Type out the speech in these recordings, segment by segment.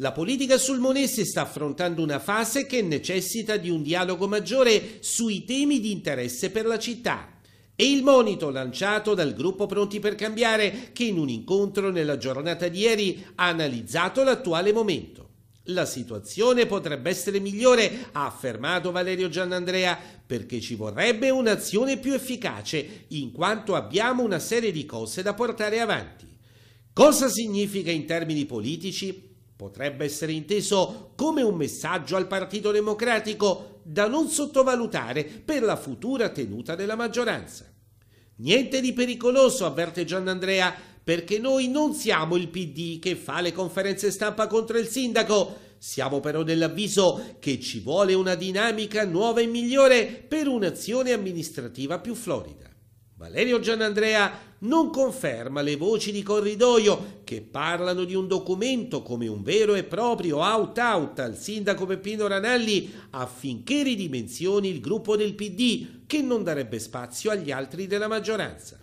La politica sul Monese sta affrontando una fase che necessita di un dialogo maggiore sui temi di interesse per la città. E il monito lanciato dal gruppo Pronti per Cambiare, che in un incontro nella giornata di ieri ha analizzato l'attuale momento. La situazione potrebbe essere migliore, ha affermato Valerio Giannandrea, perché ci vorrebbe un'azione più efficace, in quanto abbiamo una serie di cose da portare avanti. Cosa significa in termini politici? potrebbe essere inteso come un messaggio al Partito Democratico da non sottovalutare per la futura tenuta della maggioranza. Niente di pericoloso, avverte Gianandrea, perché noi non siamo il PD che fa le conferenze stampa contro il sindaco, siamo però dell'avviso che ci vuole una dinamica nuova e migliore per un'azione amministrativa più florida. Valerio Gianandrea non conferma le voci di corridoio che parlano di un documento come un vero e proprio out-out al sindaco Peppino Ranelli affinché ridimensioni il gruppo del PD che non darebbe spazio agli altri della maggioranza.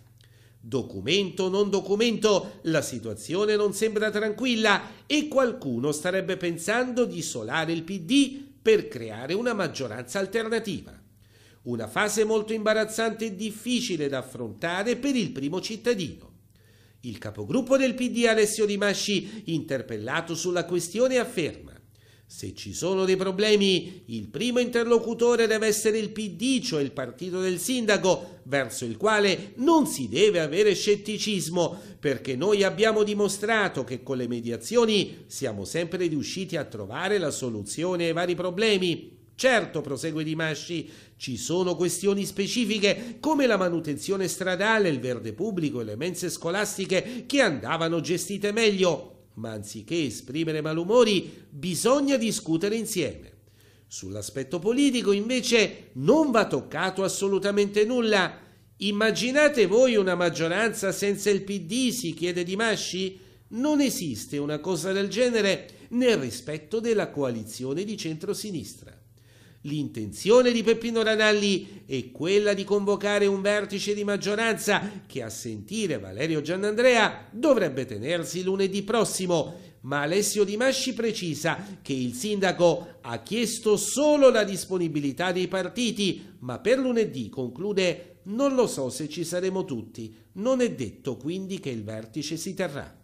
Documento o non documento, la situazione non sembra tranquilla e qualcuno starebbe pensando di isolare il PD per creare una maggioranza alternativa una fase molto imbarazzante e difficile da affrontare per il primo cittadino. Il capogruppo del PD Alessio Di Masci, interpellato sulla questione, afferma se ci sono dei problemi, il primo interlocutore deve essere il PD, cioè il partito del sindaco, verso il quale non si deve avere scetticismo, perché noi abbiamo dimostrato che con le mediazioni siamo sempre riusciti a trovare la soluzione ai vari problemi. Certo, prosegue Di Masci, ci sono questioni specifiche come la manutenzione stradale, il verde pubblico e le mense scolastiche che andavano gestite meglio, ma anziché esprimere malumori bisogna discutere insieme. Sull'aspetto politico invece non va toccato assolutamente nulla. Immaginate voi una maggioranza senza il PD, si chiede Di Masci? Non esiste una cosa del genere nel rispetto della coalizione di centrosinistra. L'intenzione di Peppino Ranalli è quella di convocare un vertice di maggioranza che a sentire Valerio Giannandrea dovrebbe tenersi lunedì prossimo, ma Alessio Di Masci precisa che il sindaco ha chiesto solo la disponibilità dei partiti, ma per lunedì conclude non lo so se ci saremo tutti, non è detto quindi che il vertice si terrà.